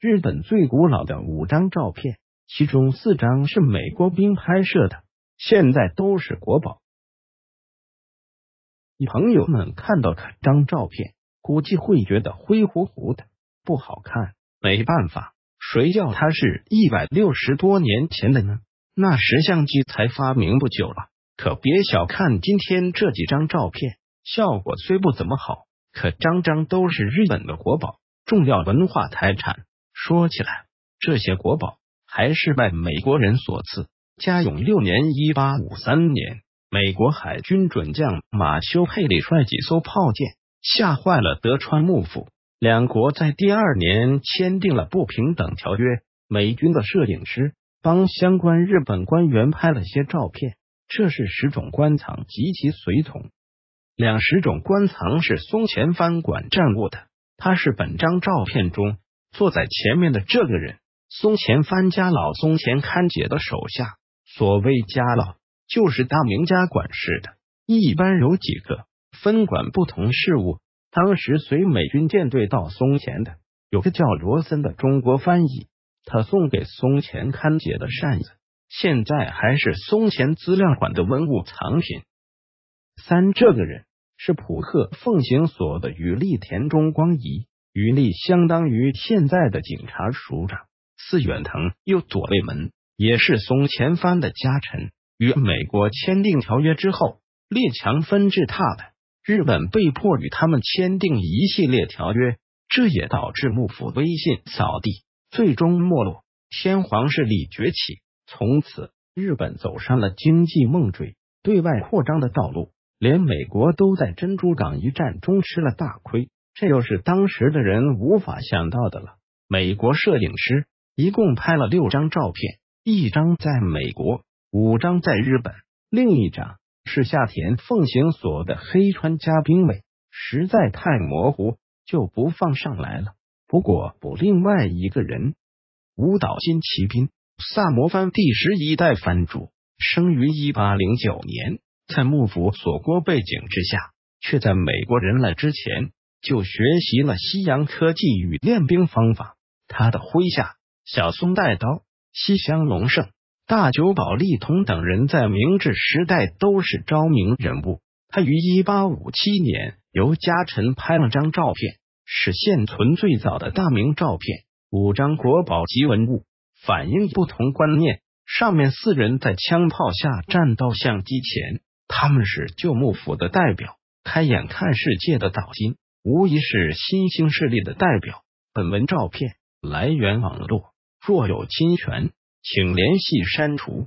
日本最古老的五张照片，其中四张是美国兵拍摄的，现在都是国宝。朋友们看到这张照片，估计会觉得灰乎乎的，不好看。没办法，谁叫它是一百六十多年前的呢？那时相机才发明不久了，可别小看今天这几张照片，效果虽不怎么好，可张张都是日本的国宝，重要文化财产。说起来，这些国宝还是拜美国人所赐。嘉永六年（一八五三年），美国海军准将马修·佩里率几艘炮舰，吓坏了德川幕府。两国在第二年签订了不平等条约。美军的摄影师帮相关日本官员拍了些照片。这是十种官藏及其随从。两十种官藏是松前藩管战务的，它是本张照片中。坐在前面的这个人，松前藩家老松前勘解的手下。所谓家老，就是大名家管事的，一般有几个分管不同事务。当时随美军舰队到松前的，有个叫罗森的中国翻译，他送给松前勘解的扇子，现在还是松前资料馆的文物藏品。三，这个人是浦克奉行所的羽利田中光仪。余力相当于现在的警察署长，四远藤又左卫门也是松前藩的家臣。与美国签订条约之后，列强纷至沓来，日本被迫与他们签订一系列条约，这也导致幕府威信扫地，最终没落。天皇势力崛起，从此日本走上了经济梦追、对外扩张的道路，连美国都在珍珠港一战中吃了大亏。这又是当时的人无法想到的了。美国摄影师一共拍了六张照片，一张在美国，五张在日本，另一张是下田奉行所的黑川加兵卫，实在太模糊，就不放上来了。不过补另外一个人，舞蹈金骑兵萨摩藩第十一代藩主，生于一八零九年，在幕府锁国背景之下，却在美国人来之前。就学习了西洋科技与练兵方法。他的麾下小松带刀、西乡隆盛、大久保利通等人在明治时代都是昭明人物。他于一八五七年由家臣拍了张照片，是现存最早的大明照片。五张国宝级文物反映不同观念。上面四人在枪炮下站到相机前，他们是旧幕府的代表，开眼看世界的岛津。无疑是新兴势力的代表。本文照片来源网络，若有侵权，请联系删除。